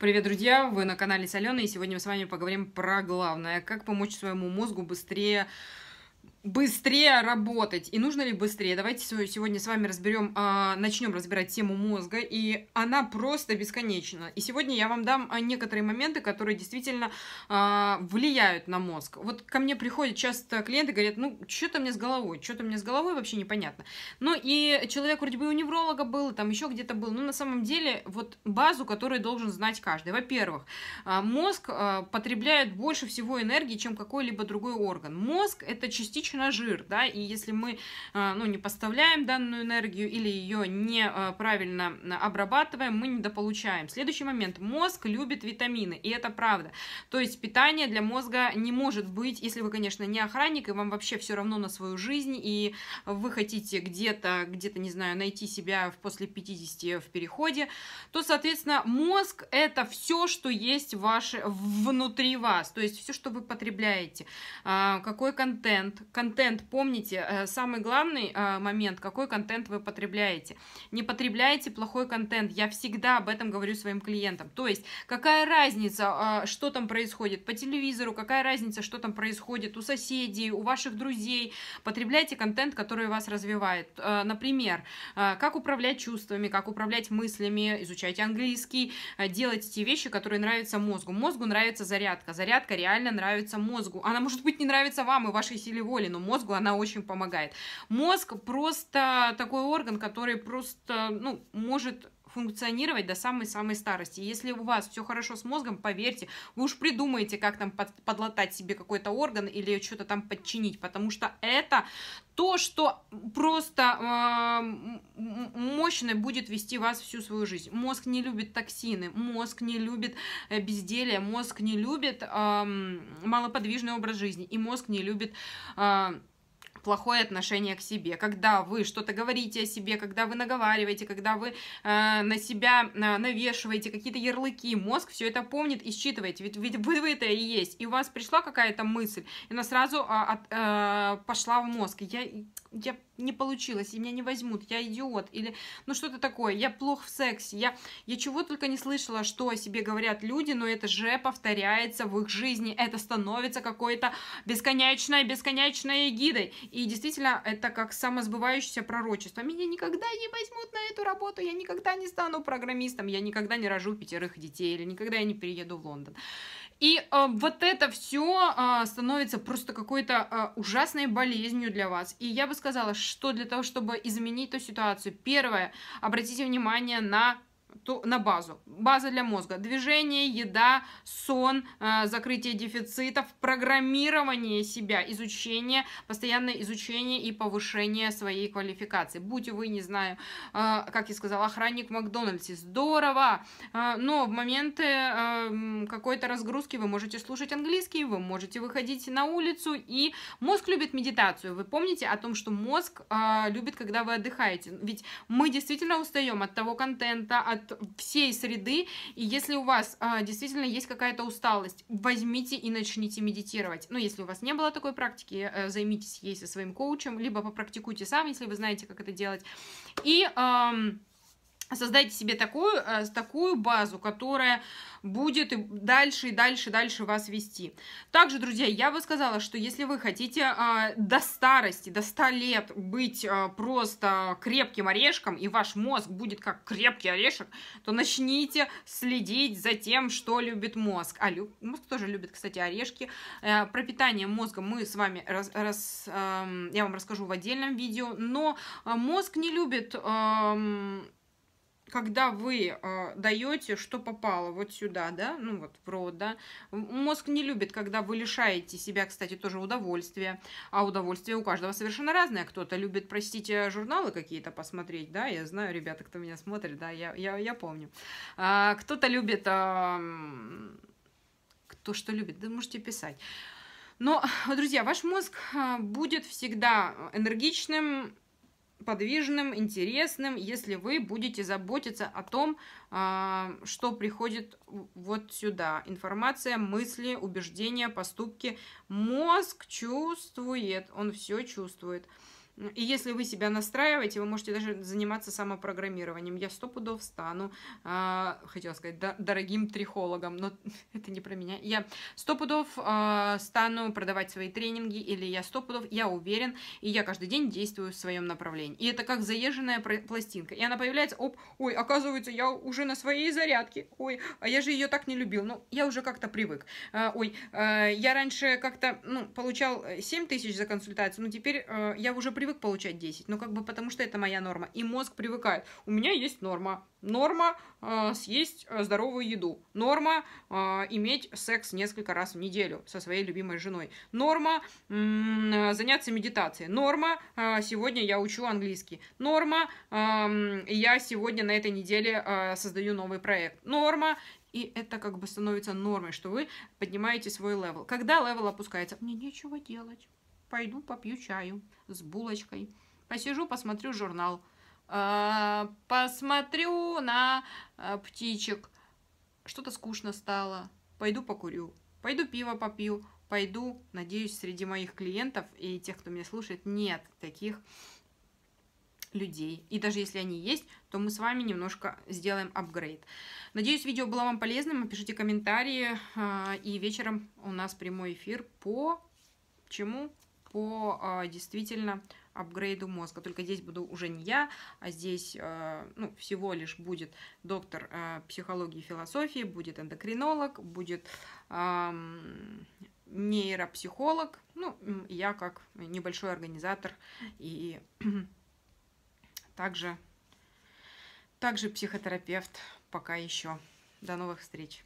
Привет, друзья! Вы на канале Соленый, и сегодня мы с вами поговорим про главное. Как помочь своему мозгу быстрее быстрее работать. И нужно ли быстрее? Давайте сегодня с вами разберем, а, начнем разбирать тему мозга. И она просто бесконечна. И сегодня я вам дам а, некоторые моменты, которые действительно а, влияют на мозг. Вот ко мне приходят часто клиенты, говорят, ну, что-то мне с головой, что-то мне с головой вообще непонятно. Ну, и человек вроде бы у невролога был, там еще где-то был. Но на самом деле, вот базу, которую должен знать каждый. Во-первых, мозг потребляет больше всего энергии, чем какой-либо другой орган. Мозг — это частично на жир, да, и если мы, э, ну, не поставляем данную энергию или ее неправильно э, э, обрабатываем, мы недополучаем. Следующий момент. Мозг любит витамины, и это правда. То есть питание для мозга не может быть, если вы, конечно, не охранник, и вам вообще все равно на свою жизнь, и вы хотите где-то, где-то, не знаю, найти себя после 50 в переходе, то, соответственно, мозг – это все, что есть ваше, внутри вас, то есть все, что вы потребляете, а, какой контент, контент контент, помните, э, самый главный э, момент, какой контент вы потребляете. Не потребляйте плохой контент, я всегда об этом говорю своим клиентам. То есть, какая разница, э, что там происходит по телевизору, какая разница, что там происходит у соседей, у ваших друзей. Потребляйте контент, который вас развивает. Например, как управлять чувствами, как управлять мыслями, изучайте английский, делайте те вещи, которые нравятся мозгу. Мозгу нравится зарядка, зарядка реально нравится мозгу. Она, может быть, не нравится вам и вашей силе воли, но мозгу она очень помогает. Мозг просто такой орган, который просто, ну, может функционировать до самой-самой старости. Если у вас все хорошо с мозгом, поверьте, вы уж придумаете, как там под, подлатать себе какой-то орган или что-то там подчинить, потому что это то, что просто а, мощной будет вести вас всю свою жизнь. Мозг не любит токсины, мозг не любит э, безделие, мозг не любит э, малоподвижный образ жизни, и мозг не любит э, плохое отношение к себе, когда вы что-то говорите о себе, когда вы наговариваете, когда вы э, на себя э, навешиваете какие-то ярлыки, мозг все это помнит и считывает, ведь, ведь вы, вы это и есть, и у вас пришла какая-то мысль, и она сразу э, от, э, пошла в мозг, я, я не получилось, и меня не возьмут, я идиот, или ну что-то такое, я плох в сексе, я, я чего только не слышала, что о себе говорят люди, но это же повторяется в их жизни, это становится какой-то бесконечной, бесконечной эгидой, и действительно, это как самосбывающееся пророчество. Меня никогда не возьмут на эту работу, я никогда не стану программистом, я никогда не рожу пятерых детей, или никогда я не перееду в Лондон. И э, вот это все э, становится просто какой-то э, ужасной болезнью для вас. И я бы сказала, что для того, чтобы изменить эту ситуацию, первое, обратите внимание на то, на базу. База для мозга. Движение, еда, сон, э, закрытие дефицитов, программирование себя, изучение, постоянное изучение и повышение своей квалификации. Будь вы, не знаю, э, как я сказала, охранник в Макдональдсе. Здорово! Э, но в моменты эм, какой-то разгрузки вы можете слушать английский, вы можете выходить на улицу, и мозг любит медитацию. Вы помните о том, что мозг любит, когда вы отдыхаете? Ведь мы действительно устаем от того контента, от вот всей среды. И если у вас а, действительно есть какая-то усталость, возьмите и начните медитировать. Ну, если у вас не было такой практики, а, займитесь ей со своим коучем, либо попрактикуйте сам, если вы знаете, как это делать. И... А, Создайте себе такую, э, такую базу, которая будет и дальше, и дальше, и дальше вас вести. Также, друзья, я бы сказала, что если вы хотите э, до старости, до 100 лет быть э, просто крепким орешком, и ваш мозг будет как крепкий орешек, то начните следить за тем, что любит мозг. А люб... мозг тоже любит, кстати, орешки. про питание мозга мы с вами, раз, раз, эм, я вам расскажу в отдельном видео, но мозг не любит эм, когда вы э, даете, что попало вот сюда, да, ну вот в рот, да, мозг не любит, когда вы лишаете себя, кстати, тоже удовольствия, а удовольствие у каждого совершенно разное, кто-то любит, простите, журналы какие-то посмотреть, да, я знаю, ребята, кто меня смотрит, да, я, я, я помню, а, кто-то любит, а, кто что любит, да можете писать, но, друзья, ваш мозг а, будет всегда энергичным, подвижным, интересным, если вы будете заботиться о том, а, что приходит вот сюда. Информация, мысли, убеждения, поступки. Мозг чувствует, он все чувствует. И если вы себя настраиваете, вы можете даже заниматься самопрограммированием. Я сто пудов стану, э, хотела сказать, до, дорогим трихологом, но это не про меня. Я сто пудов э, стану продавать свои тренинги, или я сто пудов, я уверен, и я каждый день действую в своем направлении. И это как заезженная пластинка. И она появляется, оп, ой, оказывается, я уже на своей зарядке, ой, а я же ее так не любил, ну, я уже как-то привык. Э, ой, э, я раньше как-то, ну, получал 7 э, тысяч за консультацию, но теперь э, я уже привык привык получать 10, ну как бы потому что это моя норма. И мозг привыкает. У меня есть норма. Норма э, съесть э, здоровую еду. Норма э, иметь секс несколько раз в неделю со своей любимой женой. Норма э, заняться медитацией. Норма э, сегодня я учу английский. Норма э, я сегодня на этой неделе э, создаю новый проект. Норма и это как бы становится нормой, что вы поднимаете свой левел. Когда левел опускается, мне нечего делать пойду попью чаю с булочкой. Посижу, посмотрю журнал. А, посмотрю на а, птичек. Что-то скучно стало. Пойду покурю. Пойду пиво попью. Пойду, надеюсь, среди моих клиентов и тех, кто меня слушает, нет таких людей. И даже если они есть, то мы с вами немножко сделаем апгрейд. Надеюсь, видео было вам полезным. Пишите комментарии. А, и вечером у нас прямой эфир по чему? по а, действительно апгрейду мозга. Только здесь буду уже не я, а здесь а, ну, всего лишь будет доктор а, психологии и философии, будет эндокринолог, будет нейропсихолог, ну, я как небольшой организатор и также, также психотерапевт пока еще. До новых встреч!